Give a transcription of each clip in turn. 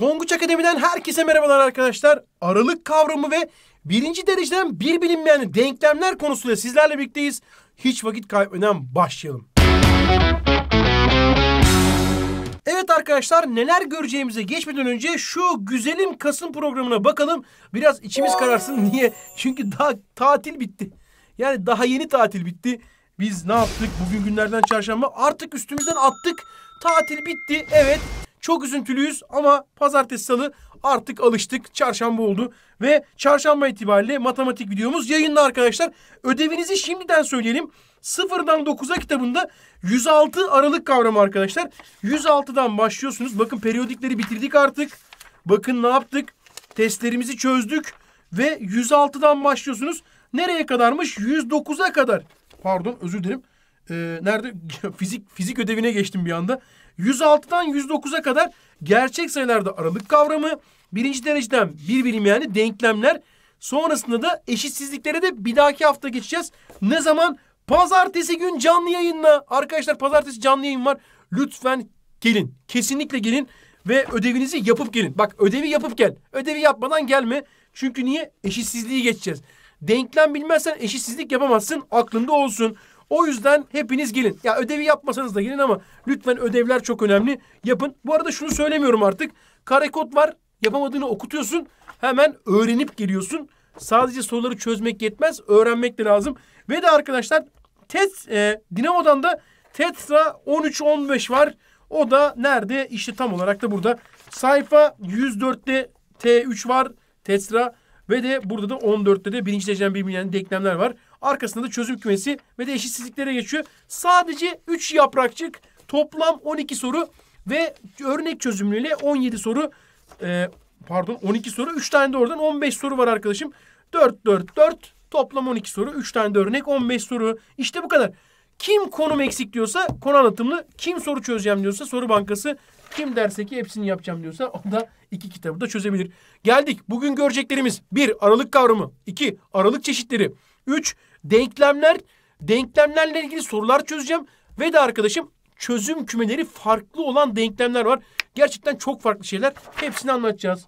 Tonguç Akademi'den herkese merhabalar arkadaşlar. Aralık kavramı ve birinci dereceden bir bilinmeyen denklemler konusuyla sizlerle birlikteyiz. Hiç vakit kaybeden başlayalım. Evet arkadaşlar neler göreceğimize geçmeden önce şu güzelim Kasım programına bakalım. Biraz içimiz kararsın. Niye? Çünkü daha tatil bitti. Yani daha yeni tatil bitti. Biz ne yaptık? Bugün günlerden çarşamba. Artık üstümüzden attık. Tatil bitti. Evet. Çok üzüntülüyüz ama pazartesi salı artık alıştık. Çarşamba oldu ve çarşamba itibariyle matematik videomuz yayında arkadaşlar. Ödevinizi şimdiden söyleyelim. Sıfırdan 9'a kitabında 106 Aralık kavramı arkadaşlar. 106'dan başlıyorsunuz. Bakın periyodikleri bitirdik artık. Bakın ne yaptık? Testlerimizi çözdük ve 106'dan başlıyorsunuz. Nereye kadarmış? 109'a kadar. Pardon özür dilerim. Ee, nerede? fizik fizik ödevine geçtim bir anda. 106'dan 109'a kadar gerçek sayılarda aralık kavramı, birinci dereceden bir birim yani denklemler. Sonrasında da eşitsizliklere de bir dahaki hafta geçeceğiz. Ne zaman? Pazartesi gün canlı yayınla. Arkadaşlar pazartesi canlı yayın var. Lütfen gelin. Kesinlikle gelin ve ödevinizi yapıp gelin. Bak ödevi yapıp gel. Ödevi yapmadan gelme. Çünkü niye? Eşitsizliği geçeceğiz. Denklem bilmezsen eşitsizlik yapamazsın. Aklında olsun. O yüzden hepiniz gelin. Ya ödevi yapmasanız da gelin ama lütfen ödevler çok önemli. Yapın. Bu arada şunu söylemiyorum artık. Kare kod var. Yapamadığını okutuyorsun. Hemen öğrenip geliyorsun. Sadece soruları çözmek yetmez. Öğrenmek de lazım. Ve de arkadaşlar Tet, e, Dinamo'dan da Tetra 13-15 var. O da nerede? İşte tam olarak da burada. Sayfa 104'te T3 var. Tetra ve de burada da 14'te de birinci derecen bir birbirlerine denklemler var. Arkasında da çözüm kümesi ve de eşitsizliklere geçiyor. Sadece 3 yaprakçık toplam 12 soru ve örnek çözümlüğüyle 17 soru e, pardon 12 soru 3 tane de oradan 15 soru var arkadaşım. 4 4 4 toplam 12 soru 3 tane de örnek 15 soru. İşte bu kadar. Kim konum eksik diyorsa konu anlatımlı, kim soru çözeceğim diyorsa soru bankası, kim derse ki hepsini yapacağım diyorsa o da iki kitabı da çözebilir. Geldik. Bugün göreceklerimiz 1. Aralık kavramı, 2. Aralık çeşitleri, 3. Denklemler, denklemlerle ilgili sorular çözeceğim. Ve de arkadaşım çözüm kümeleri farklı olan denklemler var. Gerçekten çok farklı şeyler. Hepsini anlatacağız.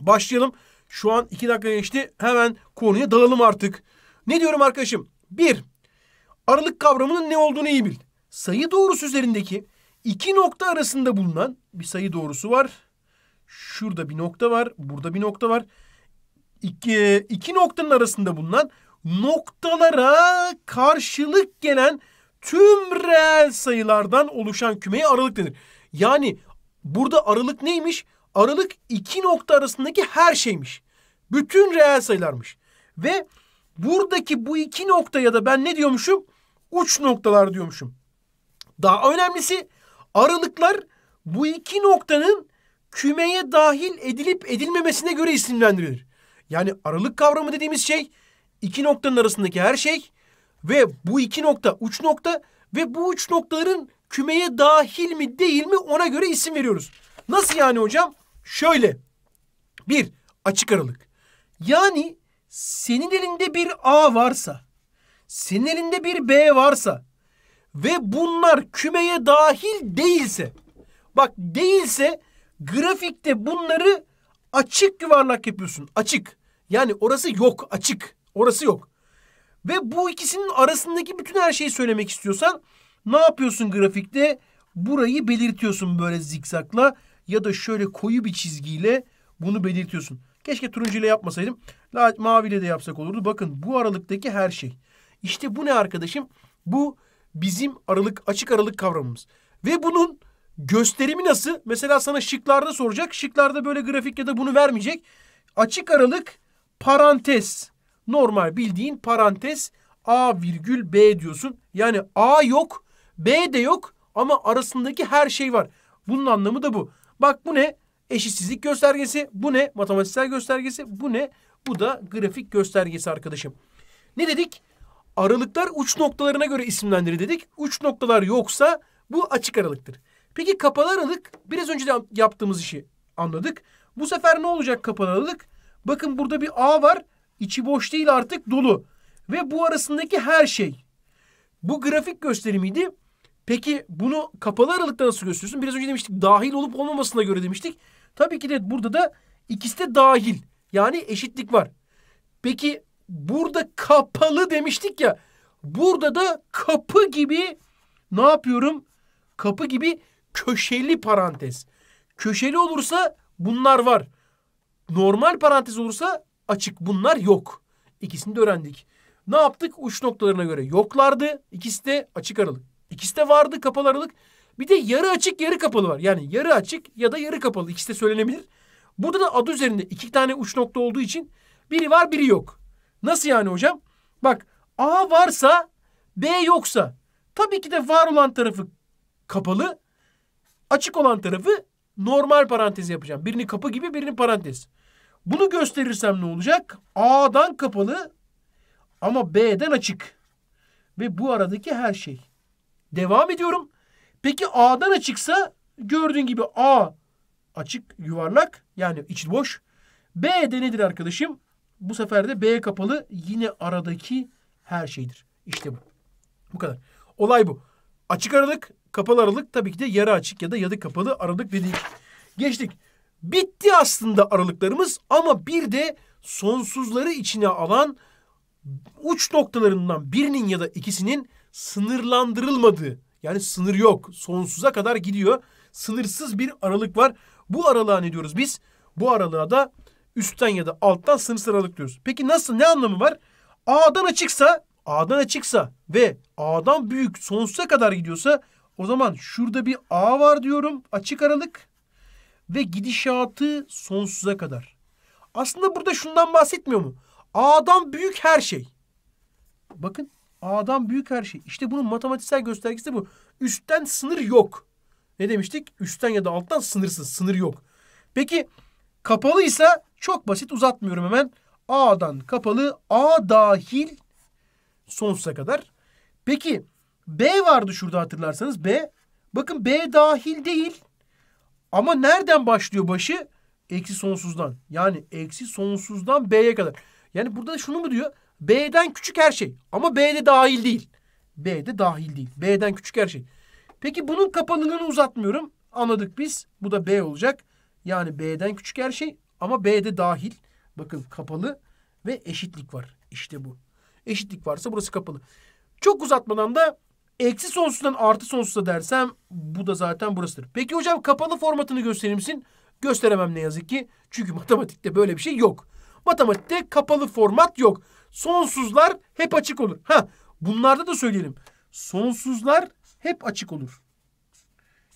Başlayalım. Şu an iki dakika geçti. Hemen konuya dalalım artık. Ne diyorum arkadaşım? Bir, aralık kavramının ne olduğunu iyi bil. Sayı doğrusu üzerindeki iki nokta arasında bulunan bir sayı doğrusu var. Şurada bir nokta var. Burada bir nokta var. İki, iki noktanın arasında bulunan noktalara karşılık gelen tüm reel sayılardan oluşan kümeye aralık denir. Yani burada aralık neymiş? Aralık iki nokta arasındaki her şeymiş. Bütün reel sayılarmış. Ve buradaki bu iki nokta ya da ben ne diyormuşum? Uç noktalar diyormuşum. Daha önemlisi aralıklar bu iki noktanın kümeye dahil edilip edilmemesine göre isimlendirilir. Yani aralık kavramı dediğimiz şey iki noktanın arasındaki her şey ve bu iki nokta uç nokta ve bu uç noktaların kümeye dahil mi değil mi ona göre isim veriyoruz. Nasıl yani hocam? Şöyle. Bir, açık aralık. Yani senin elinde bir A varsa, senin elinde bir B varsa ve bunlar kümeye dahil değilse, bak değilse grafikte bunları açık yuvarlak yapıyorsun. Açık. Yani orası yok, açık. Orası yok. Ve bu ikisinin arasındaki bütün her şeyi söylemek istiyorsan ne yapıyorsun grafikte? Burayı belirtiyorsun böyle zikzakla ya da şöyle koyu bir çizgiyle bunu belirtiyorsun. Keşke turuncu ile yapmasaydım. Mavi ile de yapsak olurdu. Bakın bu aralıktaki her şey. İşte bu ne arkadaşım? Bu bizim aralık açık aralık kavramımız. Ve bunun gösterimi nasıl? Mesela sana şıklarda soracak. Şıklarda böyle grafik ya da bunu vermeyecek. Açık aralık parantez normal bildiğin parantez A virgül B diyorsun. Yani A yok, B de yok ama arasındaki her şey var. Bunun anlamı da bu. Bak bu ne? Eşitsizlik göstergesi. Bu ne? Matematiksel göstergesi. Bu ne? Bu da grafik göstergesi arkadaşım. Ne dedik? Aralıklar uç noktalarına göre isimlendirir dedik. Uç noktalar yoksa bu açık aralıktır. Peki kapalı aralık biraz önce de yaptığımız işi anladık. Bu sefer ne olacak kapalı aralık? Bakın burada bir A var içi boş değil artık dolu. Ve bu arasındaki her şey. Bu grafik gösterimiydi. Peki bunu kapalı aralıkta nasıl gösteriyorsun? Biraz önce demiştik dahil olup olmamasına göre demiştik. Tabii ki de burada da ikisi de dahil. Yani eşitlik var. Peki burada kapalı demiştik ya. Burada da kapı gibi ne yapıyorum? Kapı gibi köşeli parantez. Köşeli olursa bunlar var. Normal parantez olursa açık bunlar yok. İkisini de öğrendik. Ne yaptık? Uç noktalarına göre yoklardı. İkisi de açık aralık. İkisi de vardı kapalı aralık. Bir de yarı açık yarı kapalı var. Yani yarı açık ya da yarı kapalı. İkisi de söylenebilir. Burada da adı üzerinde iki tane uç nokta olduğu için biri var biri yok. Nasıl yani hocam? Bak A varsa B yoksa tabii ki de var olan tarafı kapalı açık olan tarafı normal parantez yapacağım. Birini kapı gibi birini parantez. Bunu gösterirsem ne olacak? A'dan kapalı ama B'den açık. Ve bu aradaki her şey. Devam ediyorum. Peki A'dan açıksa gördüğün gibi A açık yuvarlak yani içi boş. B de nedir arkadaşım? Bu sefer de B kapalı yine aradaki her şeydir. İşte bu. Bu kadar. Olay bu. Açık aralık, kapalı aralık tabii ki de yarı açık ya da yadı kapalı aralık dedik. Geçtik. Bitti aslında aralıklarımız ama bir de sonsuzları içine alan uç noktalarından birinin ya da ikisinin sınırlandırılmadığı. Yani sınır yok. Sonsuza kadar gidiyor. Sınırsız bir aralık var. Bu aralığa ne diyoruz biz? Bu aralığa da üstten ya da alttan sınırsız aralık diyoruz. Peki nasıl ne anlamı var? A'dan açıksa, A'dan açıksa ve A'dan büyük sonsuza kadar gidiyorsa o zaman şurada bir A var diyorum açık aralık ve gidişatı sonsuza kadar. Aslında burada şundan bahsetmiyor mu? A'dan büyük her şey. Bakın A'dan büyük her şey. İşte bunun matematiksel göstergesi de bu. Üstten sınır yok. Ne demiştik? Üstten ya da alttan sınırsız. Sınır yok. Peki kapalıysa çok basit uzatmıyorum hemen. A'dan kapalı. A dahil sonsuza kadar. Peki B vardı şurada hatırlarsanız. B. Bakın B dahil değil. Ama nereden başlıyor başı? Eksi sonsuzdan. Yani eksi sonsuzdan b'ye kadar. Yani burada şunu mu diyor? B'den küçük her şey. Ama B'de dahil değil. B'de dahil değil. B'den küçük her şey. Peki bunun kapanılığını uzatmıyorum. Anladık biz. Bu da B olacak. Yani B'den küçük her şey ama B'de dahil. Bakın kapalı ve eşitlik var. İşte bu. Eşitlik varsa burası kapalı. Çok uzatmadan da Eksi sonsuzdan artı sonsuza dersem bu da zaten burasıdır. Peki hocam kapalı formatını gösterir misin? Gösteremem ne yazık ki. Çünkü matematikte böyle bir şey yok. Matematikte kapalı format yok. Sonsuzlar hep açık olur. Ha, bunlarda da söyleyelim. Sonsuzlar hep açık olur.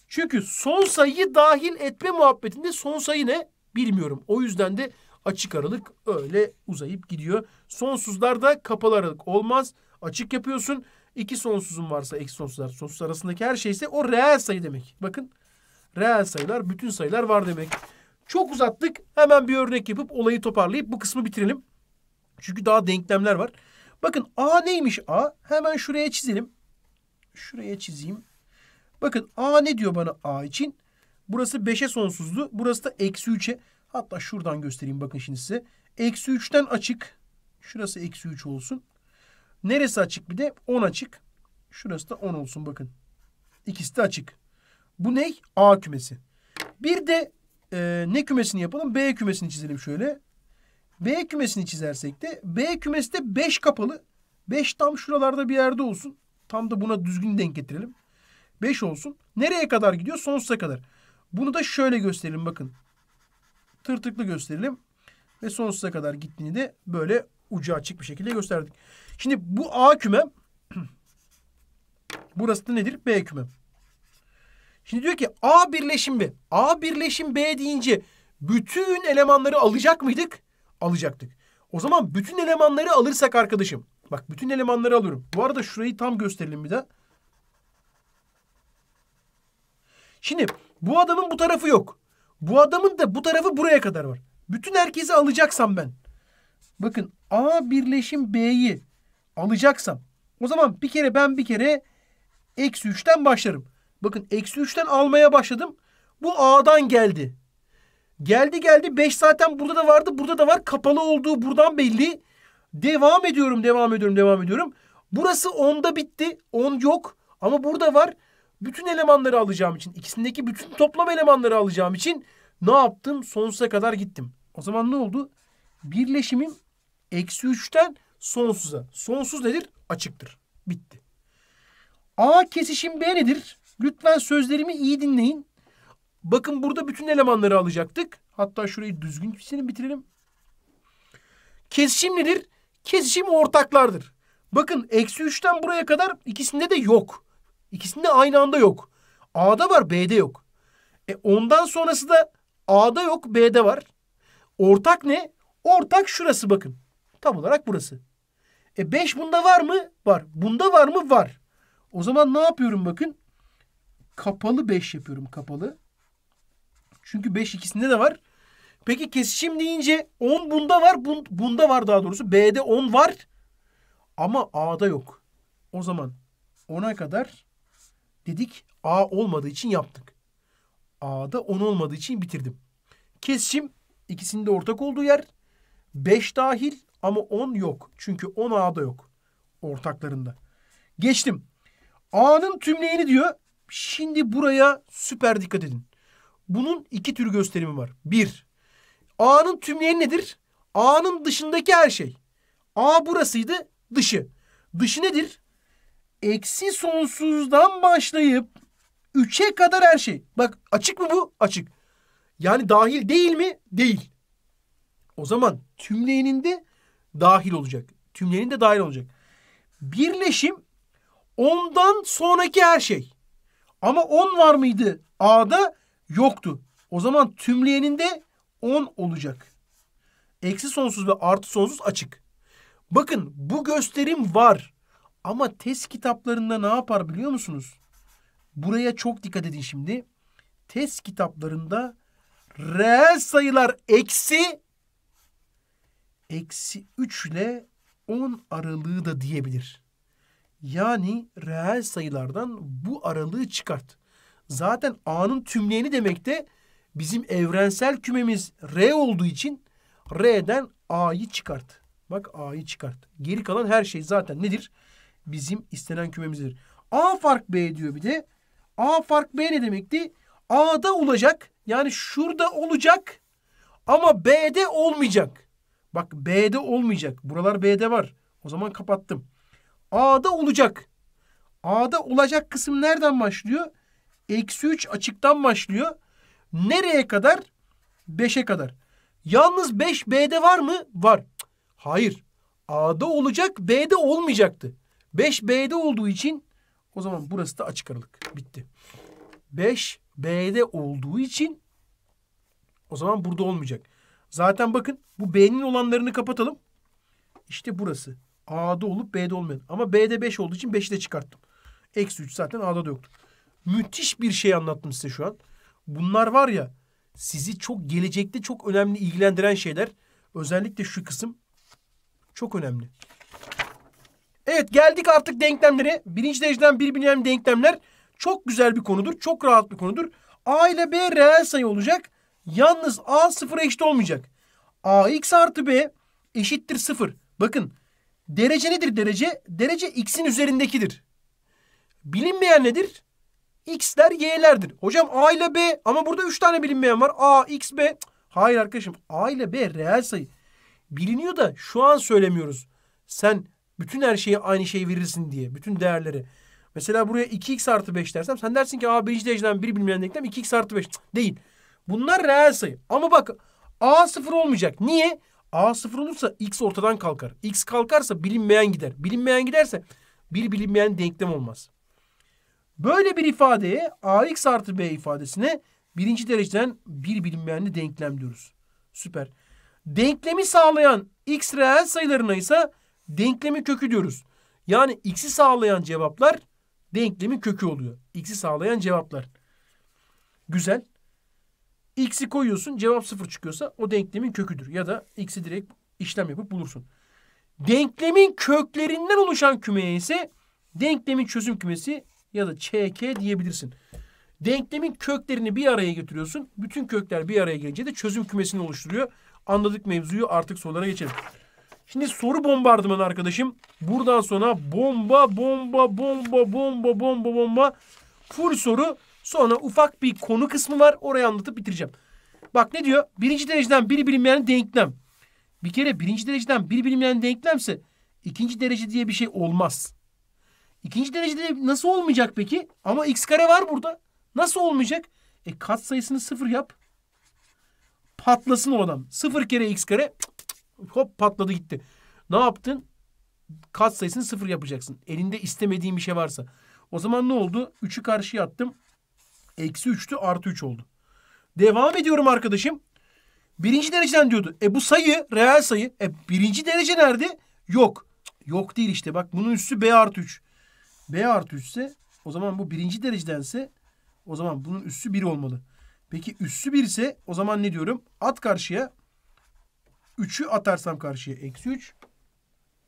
Çünkü son sayıyı dahil etme muhabbetinde son sayı ne bilmiyorum. O yüzden de açık aralık öyle uzayıp gidiyor. Sonsuzlarda kapalı aralık olmaz. Açık yapıyorsun. İki sonsuzun varsa eksi sonsuzlar sonsuz arasındaki her şeyse o reel sayı demek. Bakın reel sayılar bütün sayılar var demek. Çok uzattık. Hemen bir örnek yapıp olayı toparlayıp bu kısmı bitirelim. Çünkü daha denklemler var. Bakın A neymiş A? Hemen şuraya çizelim. Şuraya çizeyim. Bakın A ne diyor bana A için? Burası 5'e sonsuzdu. Burası da eksi 3'e. Hatta şuradan göstereyim bakın şimdi size. Eksi 3'ten açık. Şurası eksi 3 olsun. Neresi açık bir de? 10 açık. Şurası da 10 olsun bakın. İkisi de açık. Bu ne? A kümesi. Bir de e, ne kümesini yapalım? B kümesini çizelim şöyle. B kümesini çizersek de B kümesi de 5 kapalı. 5 tam şuralarda bir yerde olsun. Tam da buna düzgün denk getirelim. 5 olsun. Nereye kadar gidiyor? Sonsuza kadar. Bunu da şöyle gösterelim bakın. Tırtıklı gösterelim. Ve sonsuza kadar gittiğini de böyle ucu açık bir şekilde gösterdik. Şimdi bu A küme burası da nedir? B küme. Şimdi diyor ki A birleşim B. A birleşim B deyince bütün elemanları alacak mıydık? Alacaktık. O zaman bütün elemanları alırsak arkadaşım. Bak bütün elemanları alıyorum. Bu arada şurayı tam gösterelim bir de. Şimdi bu adamın bu tarafı yok. Bu adamın da bu tarafı buraya kadar var. Bütün herkesi alacaksam ben. Bakın A birleşim B'yi alacaksam o zaman bir kere ben bir kere eksi 3'ten başlarım. Bakın eksi 3'ten almaya başladım. Bu A'dan geldi. Geldi geldi 5 zaten burada da vardı burada da var. Kapalı olduğu buradan belli. Devam ediyorum devam ediyorum devam ediyorum. Burası 10'da bitti. 10 yok ama burada var. Bütün elemanları alacağım için ikisindeki bütün toplam elemanları alacağım için ne yaptım? Sonsuza kadar gittim. O zaman ne oldu? Birleşimim eksi 3'ten sonsuza. Sonsuz nedir? Açıktır. Bitti. A kesişim B nedir? Lütfen sözlerimi iyi dinleyin. Bakın burada bütün elemanları alacaktık. Hatta şurayı düzgün çizelim bitirelim. Kesişim nedir? Kesişim ortaklardır. Bakın eksi üçten buraya kadar ikisinde de yok. İkisinde aynı anda yok. A'da var B'de yok. E ondan sonrası da A'da yok B'de var. Ortak ne? Ortak şurası bakın. Tam olarak burası. E 5 bunda var mı? Var. Bunda var mı? Var. O zaman ne yapıyorum bakın? Kapalı 5 yapıyorum kapalı. Çünkü 5 ikisinde de var. Peki kesişim deyince 10 bunda var. Bun, bunda var daha doğrusu. B'de 10 var. Ama A'da yok. O zaman 10'a kadar dedik A olmadığı için yaptık. A'da 10 olmadığı için bitirdim. Kesişim ikisinde ortak olduğu yer. 5 dahil ama 10 yok. Çünkü 10 A'da yok. Ortaklarında. Geçtim. A'nın tümleyeni diyor. Şimdi buraya süper dikkat edin. Bunun iki tür gösterimi var. Bir. A'nın tümleyeni nedir? A'nın dışındaki her şey. A burasıydı dışı. Dışı nedir? Eksi sonsuzdan başlayıp 3'e kadar her şey. Bak açık mı bu? Açık. Yani dahil değil mi? Değil. O zaman tümleyeninde dahil olacak. Tümlerin de dahil olacak. Birleşim ondan sonraki her şey. Ama 10 var mıydı? A'da yoktu. O zaman tümleyenin de 10 olacak. Eksi sonsuz ve artı sonsuz açık. Bakın bu gösterim var. Ama test kitaplarında ne yapar biliyor musunuz? Buraya çok dikkat edin şimdi. Test kitaplarında reel sayılar eksi eksi 3 ile 10 aralığı da diyebilir. Yani reel sayılardan bu aralığı çıkart. Zaten A'nın tümleyeni demek de bizim evrensel kümemiz R olduğu için R'den A'yı çıkart. Bak A'yı çıkart. Geri kalan her şey zaten nedir? Bizim istenen kümemizdir. A fark B diyor bir de. A fark B ne demekti? A'da olacak. Yani şurada olacak ama B'de olmayacak. Bak B'de olmayacak. Buralar B'de var. O zaman kapattım. A'da olacak. A'da olacak kısım nereden başlıyor? Eksi 3 açıktan başlıyor. Nereye kadar? 5'e kadar. Yalnız 5 B'de var mı? Var. Hayır. A'da olacak B'de olmayacaktı. 5 B'de olduğu için o zaman burası da açık aralık. Bitti. 5 B'de olduğu için o zaman burada olmayacak. Zaten bakın bu B'nin olanlarını kapatalım. İşte burası. A'da olup B'de olmayan. Ama B'de 5 olduğu için 5'i de çıkarttım. Eksi 3 zaten A'da da yoktu. Müthiş bir şey anlattım size şu an. Bunlar var ya sizi çok gelecekte çok önemli ilgilendiren şeyler. Özellikle şu kısım çok önemli. Evet geldik artık denklemlere. Birinci dereceden bir birbirine denklemler çok güzel bir konudur. Çok rahat bir konudur. A ile B reel sayı olacak. Yalnız A sıfıra eşit olmayacak ax artı b eşittir sıfır. Bakın derece nedir derece? Derece x'in üzerindekidir. Bilinmeyen nedir? X'ler y'lerdir. Hocam a ile b ama burada 3 tane bilinmeyen var. a, x, b. Hayır arkadaşım a ile b reel sayı. Biliniyor da şu an söylemiyoruz. Sen bütün her şeyi aynı şey verirsin diye. Bütün değerleri. Mesela buraya 2x artı 5 dersem sen dersin ki a birinci dereceden bir bilmeyen denklem 2x artı 5. Değil. Bunlar reel sayı. Ama bak A sıfır olmayacak. Niye? A sıfır olursa x ortadan kalkar. X kalkarsa bilinmeyen gider. Bilinmeyen giderse bir bilinmeyen denklem olmaz. Böyle bir ifadeye ax artı b ifadesine birinci dereceden bir bilinmeyenli denklem diyoruz. Süper. Denklemi sağlayan x reel sayılarına ise denklemi kökü diyoruz. Yani x'i sağlayan cevaplar denklemin kökü oluyor. X'i sağlayan cevaplar. Güzel. X'i koyuyorsun cevap sıfır çıkıyorsa o denklemin köküdür. Ya da X'i direkt işlem yapıp bulursun. Denklemin köklerinden oluşan kümeye ise denklemin çözüm kümesi ya da ÇK diyebilirsin. Denklemin köklerini bir araya getiriyorsun. Bütün kökler bir araya gelince de çözüm kümesini oluşturuyor. Anladık mevzuyu artık sorulara geçelim. Şimdi soru bombardımanı arkadaşım. Buradan sonra bomba bomba bomba bomba bomba bomba full soru Sonra ufak bir konu kısmı var. Orayı anlatıp bitireceğim. Bak ne diyor? Birinci dereceden biri bilinmeyen denklem. Bir kere birinci dereceden biri bilinmeyen denklemse ikinci derece diye bir şey olmaz. İkinci derecede nasıl olmayacak peki? Ama x kare var burada. Nasıl olmayacak? E kat sayısını sıfır yap. Patlasın o adam. Sıfır kere x kare hop patladı gitti. Ne yaptın? Kat sayısını sıfır yapacaksın. Elinde istemediğin bir şey varsa. O zaman ne oldu? Üçü karşıya attım. Eksi 3'tü artı 3 oldu. Devam ediyorum arkadaşım. Birinci dereceden diyordu. E bu sayı reel sayı. E birinci derece nerede? Yok. Yok değil işte. Bak bunun üssü B artı 3. B artı 3 ise o zaman bu birinci derecedense o zaman bunun üssü 1 olmalı. Peki üssü 1 ise o zaman ne diyorum? At karşıya. 3'ü atarsam karşıya eksi 3.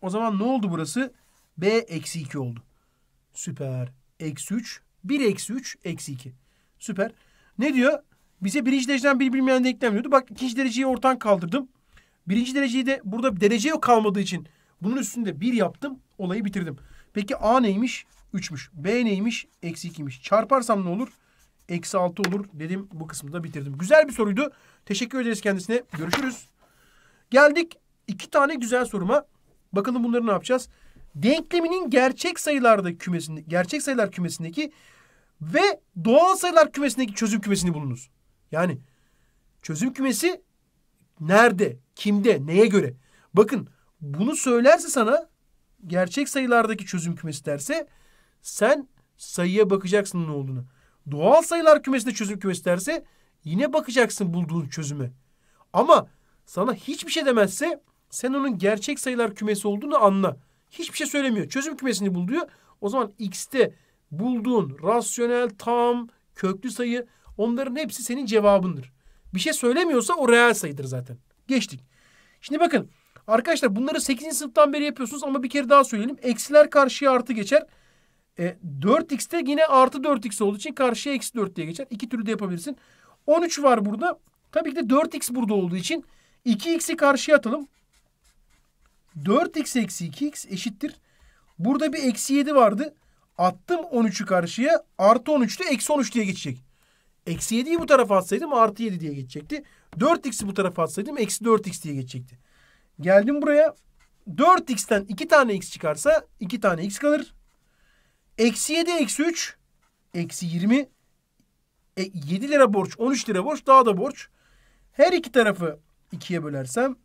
O zaman ne oldu burası? B eksi 2 oldu. Süper. Eksi 3. 1 eksi 3 eksi 2. Süper. Ne diyor? Bize birinci dereceden bir bilmeyen denklem diyordu. Bak ikinci dereceyi ortadan kaldırdım. Birinci dereceyi de burada derece yok kalmadığı için bunun üstünde bir yaptım. Olayı bitirdim. Peki A neymiş? 3'müş. B neymiş? Eksi 2'ymiş. Çarparsam ne olur? Eksi 6 olur dedim. Bu kısmı da bitirdim. Güzel bir soruydu. Teşekkür ederiz kendisine. Görüşürüz. Geldik iki tane güzel soruma. Bakalım bunları ne yapacağız? Denkleminin gerçek sayılarda kümesinde, gerçek sayılar kümesindeki ve doğal sayılar kümesindeki çözüm kümesini bulunuz. Yani çözüm kümesi nerede, kimde, neye göre? Bakın bunu söylerse sana gerçek sayılardaki çözüm kümesi derse sen sayıya bakacaksın ne olduğunu. Doğal sayılar kümesinde çözüm kümesi derse yine bakacaksın bulduğun çözüme. Ama sana hiçbir şey demezse sen onun gerçek sayılar kümesi olduğunu anla. Hiçbir şey söylemiyor. Çözüm kümesini bul diyor. O zaman x'te bulduğun rasyonel, tam, köklü sayı onların hepsi senin cevabındır. Bir şey söylemiyorsa o reel sayıdır zaten. Geçtik. Şimdi bakın arkadaşlar bunları 8. sınıftan beri yapıyorsunuz ama bir kere daha söyleyelim. Eksiler karşıya artı geçer. E, 4x'te yine artı 4x olduğu için karşıya eksi 4 diye geçer. İki türlü de yapabilirsin. 13 var burada. Tabii ki de 4x burada olduğu için 2x'i karşıya atalım. 4x eksi 2x eşittir. Burada bir eksi 7 vardı. Attım 13'ü karşıya artı 13'te eksi 13 diye geçecek. Eksi 7'yi bu tarafa atsaydım artı 7 diye geçecekti. 4x'i bu tarafa atsaydım eksi 4x diye geçecekti. Geldim buraya. 4x'ten 2 tane x çıkarsa 2 tane x kalır. Eksi 7 eksi 3 eksi 20 e, 7 lira borç 13 lira borç daha da borç. Her iki tarafı 2'ye bölersem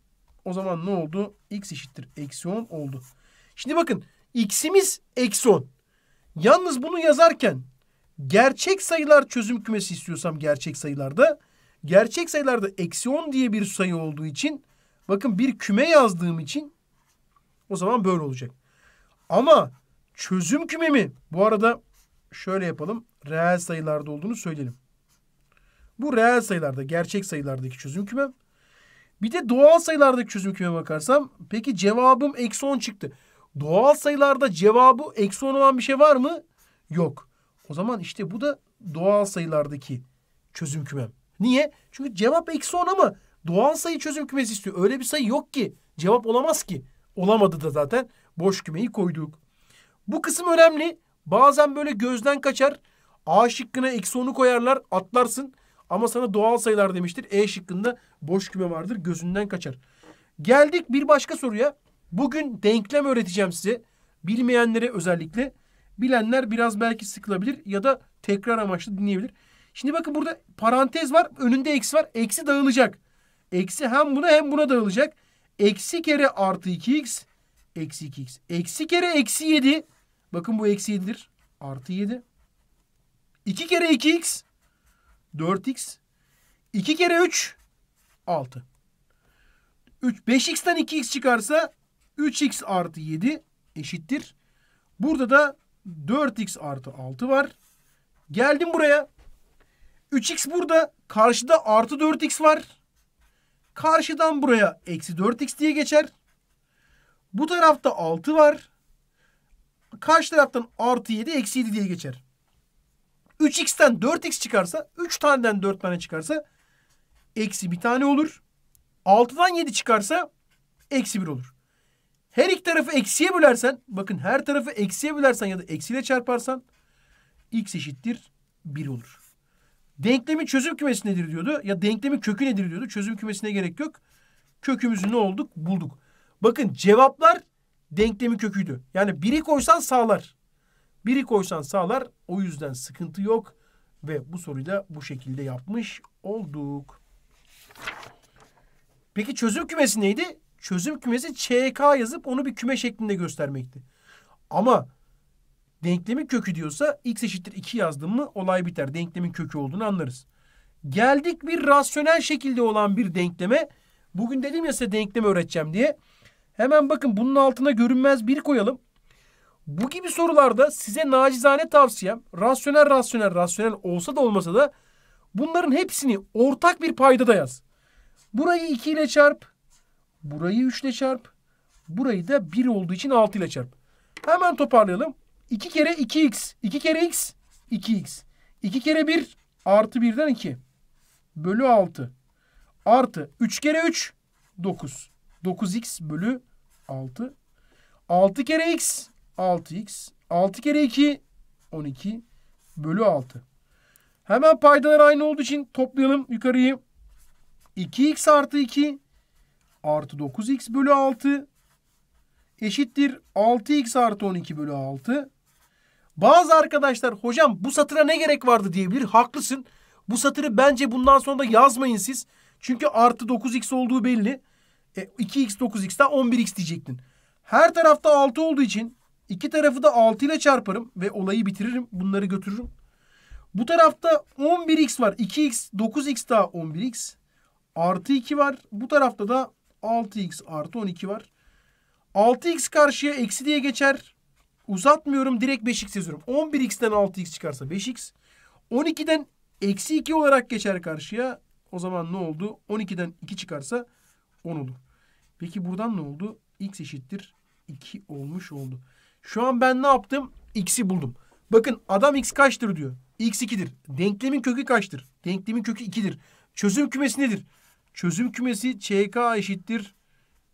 o zaman ne oldu? x eşittir eksi 10 oldu. Şimdi bakın x'imiz eksi 10. Yalnız bunu yazarken gerçek sayılar çözüm kümesi istiyorsam gerçek sayılarda gerçek sayılarda eksi 10 diye bir sayı olduğu için bakın bir küme yazdığım için o zaman böyle olacak. Ama çözüm kümemi bu arada şöyle yapalım. Reel sayılarda olduğunu söyleyelim. Bu reel sayılarda, gerçek sayılardaki çözüm kümem. Bir de doğal sayılardaki çözüm küme bakarsam peki cevabım eksi 10 çıktı. Doğal sayılarda cevabı eksi 10 olan bir şey var mı? Yok. O zaman işte bu da doğal sayılardaki çözüm kümem. Niye? Çünkü cevap eksi 10 ama doğal sayı çözüm kümesi istiyor. Öyle bir sayı yok ki. Cevap olamaz ki. Olamadı da zaten. Boş kümeyi koyduk. Bu kısım önemli. Bazen böyle gözden kaçar. A şıkkına eksi 10'u koyarlar. Atlarsın. Ama sana doğal sayılar demiştir. E şıkkında boş küme vardır. Gözünden kaçar. Geldik bir başka soruya. Bugün denklem öğreteceğim size. Bilmeyenlere özellikle. Bilenler biraz belki sıkılabilir ya da tekrar amaçlı dinleyebilir. Şimdi bakın burada parantez var. Önünde eksi var. Eksi dağılacak. Eksi hem buna hem buna dağılacak. Eksi kere artı 2x. Eksi 2x. Eksi kere eksi 7. Bakın bu eksi 7'dir. Artı 7. 2 kere 2x. 4x. 2 kere 3. 6. 3. 5x'ten 2x çıkarsa 3x artı 7 eşittir. Burada da 4x artı 6 var. Geldim buraya. 3x burada. Karşıda artı 4x var. Karşıdan buraya eksi 4x diye geçer. Bu tarafta 6 var. Karşı taraftan artı 7 eksi 7 diye geçer. 3x'ten 4x çıkarsa 3 taneden 4 tane çıkarsa eksi bir tane olur. 6'dan 7 çıkarsa eksi 1 olur. Her iki tarafı eksiye bölersen, bakın her tarafı eksiye bölersen ya da eksiyle çarparsan x eşittir 1 olur. Denklemin çözüm kümesi nedir diyordu. Ya denklemin kökü nedir diyordu. Çözüm kümesine gerek yok. Kökümüzü ne olduk? Bulduk. Bakın cevaplar denklemin köküydü. Yani biri koysan sağlar. Biri koysan sağlar. O yüzden sıkıntı yok. Ve bu soruyu da bu şekilde yapmış olduk. Peki çözüm kümesi neydi? çözüm kümesi ÇK yazıp onu bir küme şeklinde göstermekti. Ama denklemin kökü diyorsa x eşittir 2 yazdım mı olay biter. Denklemin kökü olduğunu anlarız. Geldik bir rasyonel şekilde olan bir denkleme. Bugün dedim ya size denklem öğreteceğim diye. Hemen bakın bunun altına görünmez bir koyalım. Bu gibi sorularda size nacizane tavsiyem rasyonel rasyonel rasyonel olsa da olmasa da bunların hepsini ortak bir paydada yaz. Burayı 2 ile çarp. Burayı 3 ile çarp. Burayı da 1 olduğu için 6 ile çarp. Hemen toparlayalım. 2 kere 2x. 2 kere x. 2x. 2 kere 1 artı 1'den 2. Bölü 6. Artı 3 kere 3. 9. 9x bölü 6. 6 kere x. 6x. 6 kere 2. 12 bölü 6. Hemen paydalar aynı olduğu için toplayalım yukarıyı. 2x artı 2 artı 9x bölü 6 eşittir 6x artı 12 bölü 6. Bazı arkadaşlar hocam bu satıra ne gerek vardı diyebilir. Haklısın. Bu satırı bence bundan sonra da yazmayın siz. Çünkü artı 9x olduğu belli. E, 2x 9x'ten 11x diyecektin. Her tarafta 6 olduğu için iki tarafı da 6 ile çarparım ve olayı bitiririm. Bunları götürürüm. Bu tarafta 11x var. 2x 9x daha 11x. Artı 2 var. Bu tarafta da 6x artı 12 var. 6x karşıya eksi diye geçer. Uzatmıyorum direkt 5x yazıyorum. 11x'ten 6x çıkarsa 5x. 12'den eksi 2 olarak geçer karşıya. O zaman ne oldu? 12'den 2 çıkarsa 10 olur. Peki buradan ne oldu? x eşittir 2 olmuş oldu. Şu an ben ne yaptım? x'i buldum. Bakın adam x kaçtır diyor. x 2'dir. Denklemin kökü kaçtır? Denklemin kökü 2'dir. Çözüm kümesi nedir? Çözüm kümesi CK eşittir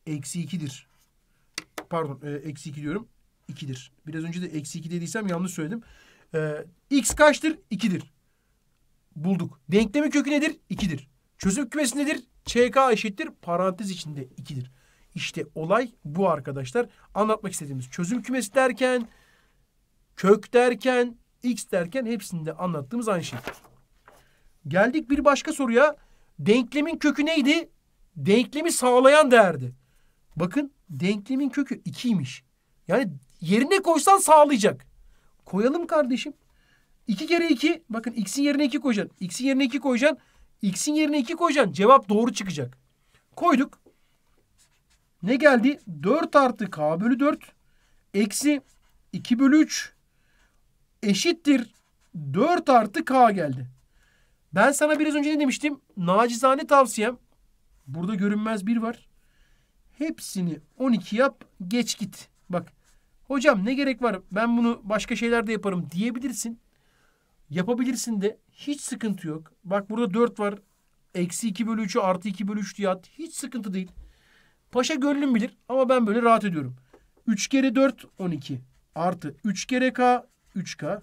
eksi 2'dir. Pardon e, eksi 2 diyorum. 2'dir. Biraz önce de eksi 2 dediysem yanlış söyledim. E, x kaçtır? 2'dir. Bulduk. Denklemi kökü nedir? 2'dir. Çözüm kümesi nedir? CK eşittir parantez içinde 2'dir. İşte olay bu arkadaşlar. Anlatmak istediğimiz çözüm kümesi derken, kök derken, x derken hepsinde anlattığımız aynı şey. Geldik bir başka soruya. Denklemin kökü neydi? Denklemi sağlayan değerdi. Bakın denklemin kökü 2'ymiş. Yani yerine koysan sağlayacak. Koyalım kardeşim. 2 kere 2. Bakın x'in yerine 2 koyacaksın. X'in yerine 2 koyacaksın. X'in yerine 2 koyacaksın. Cevap doğru çıkacak. Koyduk. Ne geldi? 4 artı k bölü 4 eksi 2 bölü 3 eşittir 4 artı k geldi. Ben sana biraz önce ne demiştim? Nacizane tavsiyem. Burada görünmez bir var. Hepsini 12 yap geç git. Bak hocam ne gerek var ben bunu başka şeylerde yaparım diyebilirsin. Yapabilirsin de hiç sıkıntı yok. Bak burada 4 var. Eksi 2 bölü 3'ü artı 2 bölü 3 diye at. Hiç sıkıntı değil. Paşa gönlüm bilir ama ben böyle rahat ediyorum. 3 kere 4 12 artı 3 kere k 3k.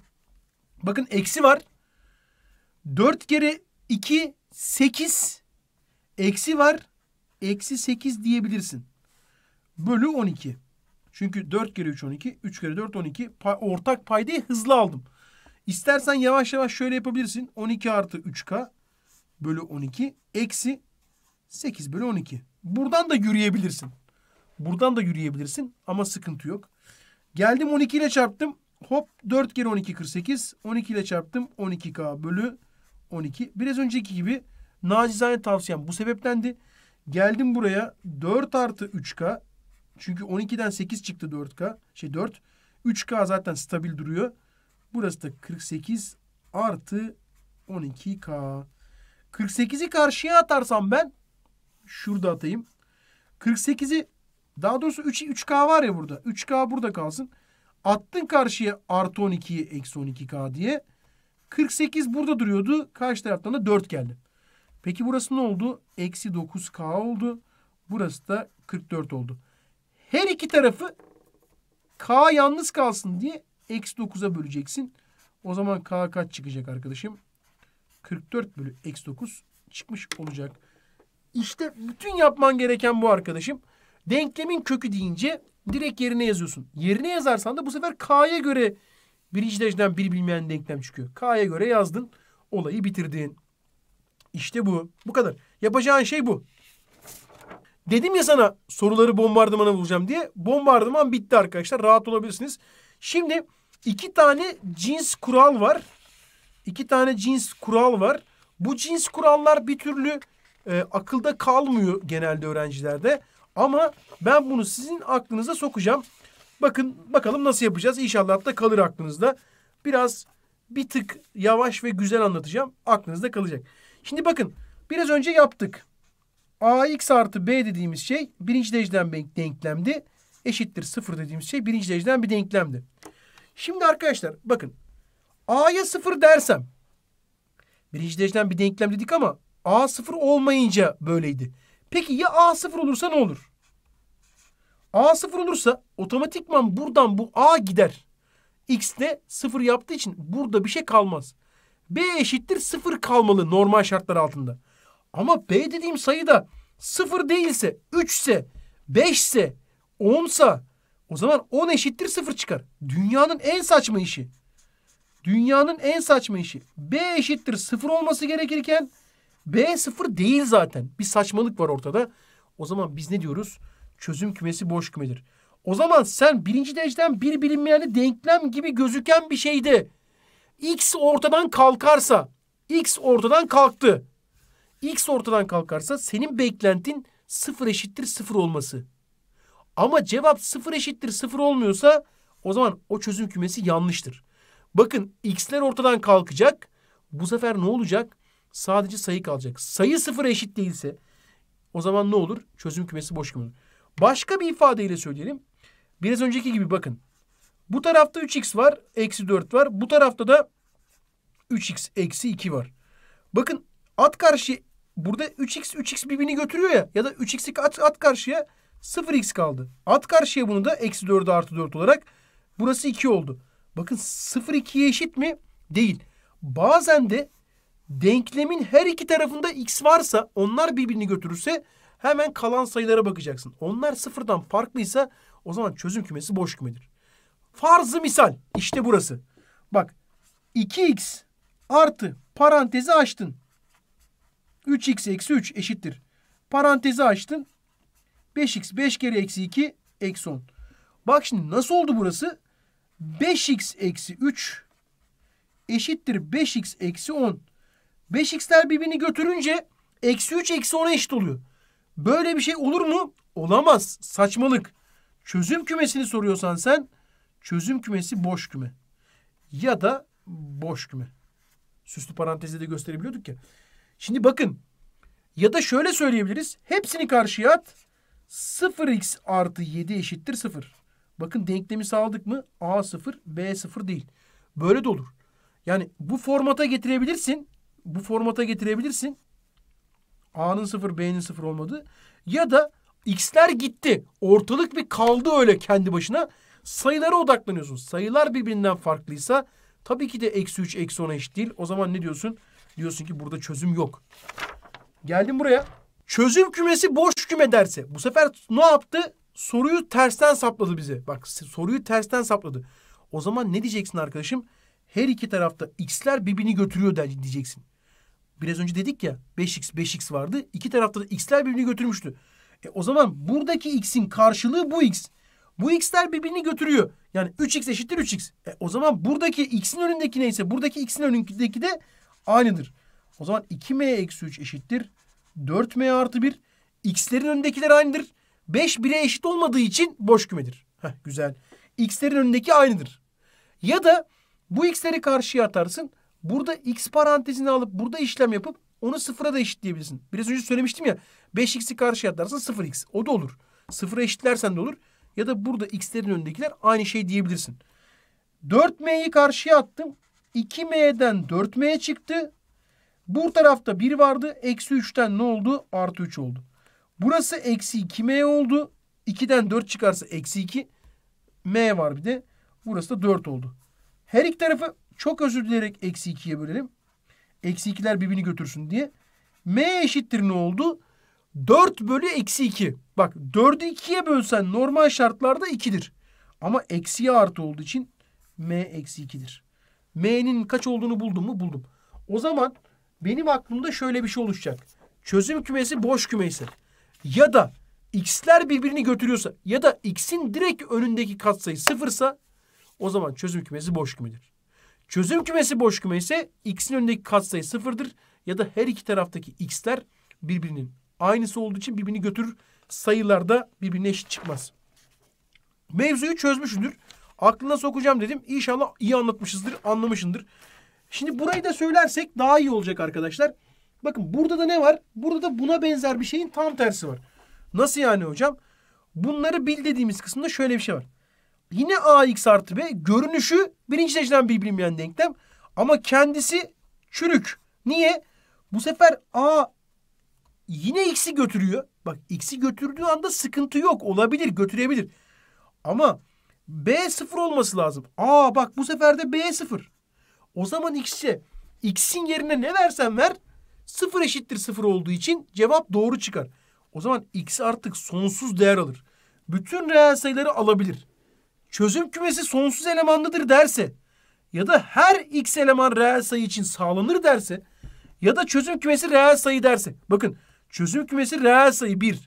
Bakın eksi var. 4 kere 2 8 eksi var. Eksi 8 diyebilirsin. Bölü 12. Çünkü 4 kere 3 12, 3 kere 4 12. Pa ortak paydayı hızlı aldım. İstersen yavaş yavaş şöyle yapabilirsin. 12 artı 3K bölü 12 eksi 8 bölü 12. Buradan da yürüyebilirsin. Buradan da yürüyebilirsin ama sıkıntı yok. Geldim 12 ile çarptım. Hop 4 kere 12 48. 12 ile çarptım 12K bölü 12. Biraz önceki gibi nacizane tavsiyem bu sebeptendi. Geldim buraya 4 artı 3K. Çünkü 12'den 8 çıktı 4K. Şey 4. 3K zaten stabil duruyor. Burası da 48 artı 12K. 48'i karşıya atarsam ben şurada atayım. 48'i daha doğrusu 3, 3K var ya burada. 3K burada kalsın. Attın karşıya artı 12'yi eksi 12K diye. 48 burada duruyordu. Karşı taraftan da 4 geldi. Peki burası ne oldu? Eksi 9K oldu. Burası da 44 oldu. Her iki tarafı K yalnız kalsın diye eksi 9'a böleceksin. O zaman K kaç çıkacak arkadaşım? 44 bölü eksi 9 çıkmış olacak. İşte bütün yapman gereken bu arkadaşım. Denklemin kökü deyince direkt yerine yazıyorsun. Yerine yazarsan da bu sefer K'ya göre Birinci dereceden bir bilmeyen denklem çıkıyor. K'ya göre yazdın. Olayı bitirdin. İşte bu. Bu kadar. Yapacağın şey bu. Dedim ya sana soruları bombardımana bulacağım diye. Bombardıman bitti arkadaşlar. Rahat olabilirsiniz. Şimdi iki tane cins kural var. İki tane cins kural var. Bu cins kurallar bir türlü e, akılda kalmıyor genelde öğrencilerde. Ama ben bunu sizin aklınıza sokacağım. Bakın bakalım nasıl yapacağız. İnşallah da kalır aklınızda. Biraz bir tık yavaş ve güzel anlatacağım. Aklınızda kalacak. Şimdi bakın biraz önce yaptık. AX artı B dediğimiz şey birinci dereceden bir denklemdi. Eşittir sıfır dediğimiz şey birinci dereceden bir denklemdi. Şimdi arkadaşlar bakın A'ya sıfır dersem birinci dereceden bir denklem dedik ama A sıfır olmayınca böyleydi. Peki ya A sıfır olursa ne olur? A sıfır olursa otomatikman buradan bu A gider. X de sıfır yaptığı için burada bir şey kalmaz. B eşittir sıfır kalmalı normal şartlar altında. Ama B dediğim sayı da sıfır değilse, 3 ise, 5 ise, 10 sa o zaman 10 eşittir sıfır çıkar. Dünyanın en saçma işi. Dünyanın en saçma işi. B eşittir sıfır olması gerekirken B sıfır değil zaten. Bir saçmalık var ortada. O zaman biz ne diyoruz? çözüm kümesi boş kümedir. O zaman sen birinci dereceden bir bilinmeyeni denklem gibi gözüken bir şeydi. X ortadan kalkarsa, X ortadan kalktı. X ortadan kalkarsa senin beklentin sıfır eşittir sıfır olması. Ama cevap sıfır eşittir sıfır olmuyorsa o zaman o çözüm kümesi yanlıştır. Bakın x'ler ortadan kalkacak. Bu sefer ne olacak? Sadece sayı kalacak. Sayı sıfır eşit değilse o zaman ne olur? Çözüm kümesi boş küme Başka bir ifadeyle söyleyelim. Biraz önceki gibi bakın. Bu tarafta 3x var. Eksi 4 var. Bu tarafta da 3x eksi 2 var. Bakın at karşı burada 3x 3x birbirini götürüyor ya. Ya da 3x'i at, at karşıya 0x kaldı. At karşıya bunu da eksi 4 artı 4 olarak burası 2 oldu. Bakın 0 2'ye eşit mi? Değil. Bazen de denklemin her iki tarafında x varsa onlar birbirini götürürse Hemen kalan sayılara bakacaksın. Onlar sıfırdan farklıysa o zaman çözüm kümesi boş kümedir. Farzı misal işte burası. Bak 2x artı parantezi açtın. 3x eksi 3 eşittir. Parantezi açtın. 5x 5 kere eksi 2 eksi 10. Bak şimdi nasıl oldu burası? 5x eksi 3 eşittir 5x eksi 10. 5x'ler birbirini götürünce eksi 3 eksi 10'a eşit oluyor. Böyle bir şey olur mu? Olamaz. Saçmalık. Çözüm kümesini soruyorsan sen çözüm kümesi boş küme. Ya da boş küme. Süslü parantezde de gösterebiliyorduk ya. Şimdi bakın. Ya da şöyle söyleyebiliriz. Hepsini karşıya at. 0x artı 7 eşittir 0. Bakın denklemi sağladık mı? A 0, B 0 değil. Böyle de olur. Yani bu formata getirebilirsin. Bu formata getirebilirsin. A'nın sıfır B'nin sıfır olmadı. Ya da X'ler gitti. Ortalık bir kaldı öyle kendi başına. Sayılara odaklanıyorsun. Sayılar birbirinden farklıysa tabii ki de eksi 3 eksi 10 eşit değil. O zaman ne diyorsun? Diyorsun ki burada çözüm yok. Geldim buraya. Çözüm kümesi boş küme derse. Bu sefer ne yaptı? Soruyu tersten sapladı bize. Bak soruyu tersten sapladı. O zaman ne diyeceksin arkadaşım? Her iki tarafta x'ler birbirini götürüyor diyeceksin. Biraz önce dedik ya 5x 5x vardı. İki tarafta da x'ler birbirini götürmüştü. E o zaman buradaki x'in karşılığı bu x. Bu x'ler birbirini götürüyor. Yani 3x eşittir 3x. E o zaman buradaki x'in önündeki neyse buradaki x'in önündeki de aynıdır. O zaman 2m eksi 3 eşittir 4m artı 1. X'lerin önündekiler aynıdır. 5 1'e eşit olmadığı için boş kümedir. Heh, güzel. X'lerin önündeki aynıdır. Ya da bu x'leri karşıya atarsın. Burada x parantezini alıp burada işlem yapıp onu sıfıra da eşitleyebilirsin. Biraz önce söylemiştim ya 5x'i karşıya atlarsan 0x. O da olur. Sıfıra eşitlersen de olur. Ya da burada x'lerin önündekiler aynı şey diyebilirsin. 4m'yi karşıya attım. 2m'den 4m çıktı. Bu tarafta 1 vardı. Eksi 3'ten ne oldu? Artı 3 oldu. Burası eksi 2m oldu. 2'den 4 çıkarsa eksi 2. m var bir de. Burası da 4 oldu. Her iki tarafı çok özür dileyerek eksi 2'ye bölelim. Eksi 2'ler birbirini götürsün diye. M eşittir ne oldu? 4 bölü eksi 2. Bak 4'ü 2'ye bölsen normal şartlarda 2'dir. Ama eksiye artı olduğu için M eksi 2'dir. M'nin kaç olduğunu buldum mu? Buldum. O zaman benim aklımda şöyle bir şey oluşacak. Çözüm kümesi boş kümesi. Ya da x'ler birbirini götürüyorsa ya da x'in direkt önündeki katsayı sıfırsa o zaman çözüm kümesi boş kümedir. Çözüm kümesi boş küme ise x'in önündeki katsayı sıfırdır ya da her iki taraftaki x'ler birbirinin aynısı olduğu için birbirini götürür. Sayılarda birbirine eşit çıkmaz. Mevzuyu çözmüşsündür. Aklına sokacağım dedim. İnşallah iyi anlatmışızdır, anlamışındır. Şimdi burayı da söylersek daha iyi olacak arkadaşlar. Bakın burada da ne var? Burada da buna benzer bir şeyin tam tersi var. Nasıl yani hocam? Bunları bil dediğimiz kısımda şöyle bir şey var. Yine ax artı b görünüşü birinci dereceden bir bilinmeyen denklem. Ama kendisi çürük. Niye? Bu sefer a yine x'i götürüyor. Bak x'i götürdüğü anda sıkıntı yok. Olabilir götürebilir. Ama b sıfır olması lazım. Aa bak bu sefer de b sıfır. O zaman x'e x'in yerine ne versen ver sıfır eşittir sıfır olduğu için cevap doğru çıkar. O zaman x artık sonsuz değer alır. Bütün reel sayıları alabilir çözüm kümesi sonsuz elemanlıdır derse ya da her x eleman reel sayı için sağlanır derse ya da çözüm kümesi reel sayı derse. Bakın çözüm kümesi reel sayı 1.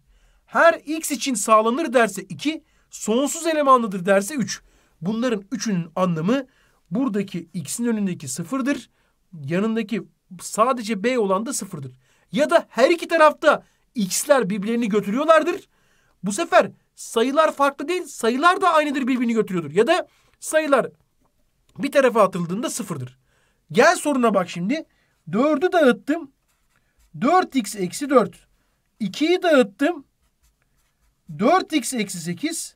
Her x için sağlanır derse 2. Sonsuz elemanlıdır derse 3. Bunların üçünün anlamı buradaki x'in önündeki sıfırdır. Yanındaki sadece b olan da sıfırdır. Ya da her iki tarafta x'ler birbirlerini götürüyorlardır. Bu sefer sayılar farklı değil sayılar da aynıdır birbirini götürüyordur. Ya da sayılar bir tarafa atıldığında sıfırdır. Gel soruna bak şimdi. 4'ü dağıttım. 4x eksi 4. 2'yi dağıttım. 4x eksi 8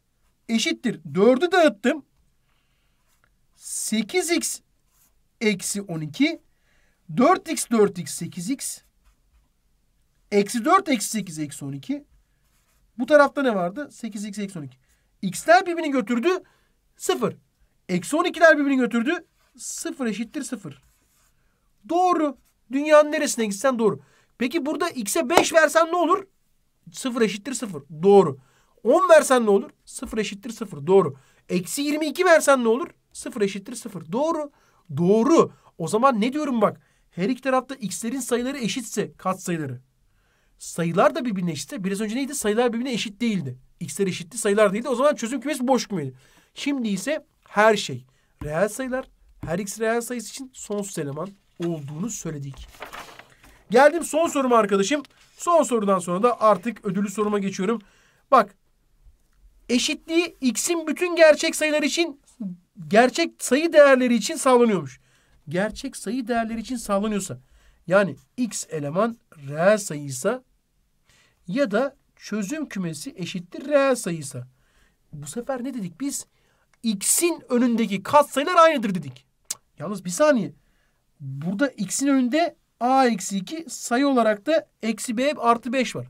eşittir. 4'ü dağıttım. 8x eksi 12. 4x 4x 8x. Eksi 4 eksi 8 eksi 12. Bu tarafta ne vardı? 8x eksi 12. X'ler birbirini götürdü. 0. Eksi 12'ler birbirini götürdü. 0 eşittir 0. Doğru. Dünyanın neresine gitsen doğru. Peki burada x'e 5 versen ne olur? 0 eşittir 0. Doğru. 10 versen ne olur? 0 eşittir 0. Doğru. Eksi 22 versen ne olur? 0 eşittir 0. Doğru. Doğru. O zaman ne diyorum bak. Her iki tarafta x'lerin sayıları eşitse katsayıları sayılar da birbirine eşitse biraz önce neydi? Sayılar birbirine eşit değildi. X'ler eşitti, sayılar değildi. O zaman çözüm kümesi boş kümeydi. Şimdi ise her şey reel sayılar, her x reel sayısı için sonsuz eleman olduğunu söyledik. Geldim son soruma arkadaşım. Son sorudan sonra da artık ödüllü soruma geçiyorum. Bak eşitliği x'in bütün gerçek sayılar için gerçek sayı değerleri için sağlanıyormuş. Gerçek sayı değerleri için sağlanıyorsa yani x eleman reel sayıysa ya da çözüm kümesi eşittir reel sayısı. Bu sefer ne dedik biz? X'in önündeki katsayılar aynıdır dedik. Cık, yalnız bir saniye. Burada X'in önünde A eksi 2 sayı olarak da eksi B artı 5 var.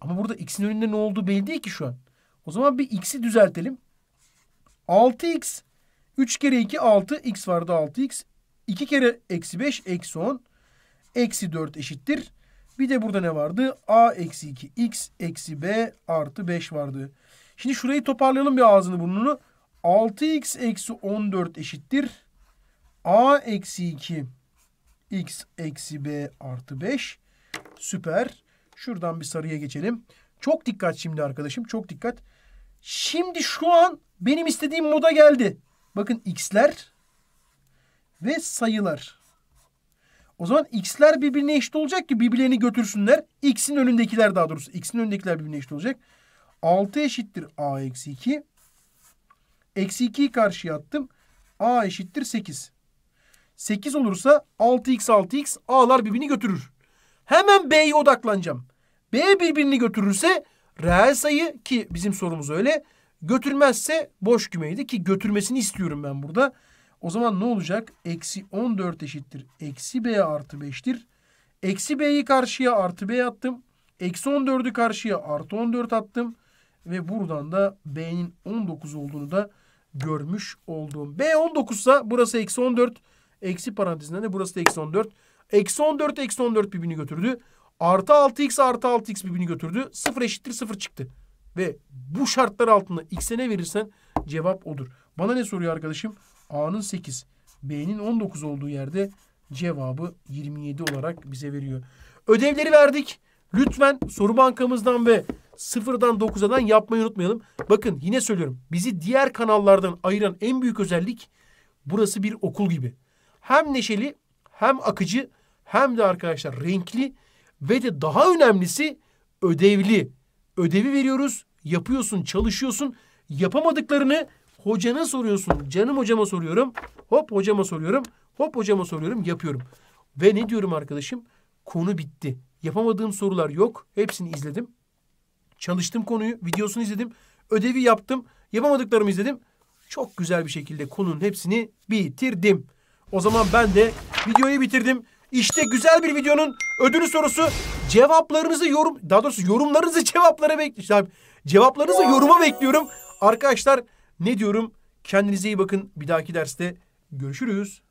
Ama burada X'in önünde ne olduğu belli değil ki şu an. O zaman bir X'i düzeltelim. 6X 3 kere 2 6 x vardı 6x. 2 kere eksi 5 eksi 10 eksi 4 eşittir. Bir de burada ne vardı? A eksi 2 x eksi b artı 5 vardı. Şimdi şurayı toparlayalım bir ağzını burnunu. 6x eksi 14 eşittir. A eksi 2 x eksi b artı 5. Süper. Şuradan bir sarıya geçelim. Çok dikkat şimdi arkadaşım. Çok dikkat. Şimdi şu an benim istediğim moda geldi. Bakın x'ler ve sayılar. O zaman x'ler birbirine eşit olacak ki birbirlerini götürsünler. X'in önündekiler daha doğrusu. X'in önündekiler birbirine eşit olacak. 6 eşittir a eksi 2. Eksi 2'yi karşıya attım. a eşittir 8. 8 olursa 6x 6x a'lar birbirini götürür. Hemen b'ye odaklanacağım. B birbirini götürürse reel sayı ki bizim sorumuz öyle. Götürmezse boş kümeydi ki götürmesini istiyorum ben burada. O zaman ne olacak? Eksi 14 eşittir. Eksi b artı 5'tir. Eksi b'yi karşıya artı b attım. Eksi 14'ü karşıya artı 14 attım. Ve buradan da b'nin 19 olduğunu da görmüş oldum. B 19 ise burası eksi 14. Eksi parantezinden de burası da eksi 14. Eksi 14 eksi 14 birbirini götürdü. Artı 6x artı 6x birbirini götürdü. 0 eşittir 0 çıktı. Ve bu şartlar altında x'e ne verirsen cevap odur. Bana ne soruyor arkadaşım? A'nın 8, B'nin 19 olduğu yerde cevabı 27 olarak bize veriyor. Ödevleri verdik. Lütfen soru bankamızdan ve sıfırdan 9'dan yapmayı unutmayalım. Bakın yine söylüyorum. Bizi diğer kanallardan ayıran en büyük özellik burası bir okul gibi. Hem neşeli hem akıcı hem de arkadaşlar renkli ve de daha önemlisi ödevli. Ödevi veriyoruz, yapıyorsun, çalışıyorsun. Yapamadıklarını hocana soruyorsun. Canım hocama soruyorum. Hop hocama soruyorum. Hop hocama soruyorum. Yapıyorum. Ve ne diyorum arkadaşım? Konu bitti. Yapamadığım sorular yok. Hepsini izledim. Çalıştım konuyu. Videosunu izledim. Ödevi yaptım. Yapamadıklarımı izledim. Çok güzel bir şekilde konunun hepsini bitirdim. O zaman ben de videoyu bitirdim. İşte güzel bir videonun ödülü sorusu cevaplarınızı yorum daha doğrusu yorumlarınızı cevaplara bekliyorum. Cevaplarınızı yoruma bekliyorum. Arkadaşlar ne diyorum? Kendinize iyi bakın. Bir dahaki derste görüşürüz.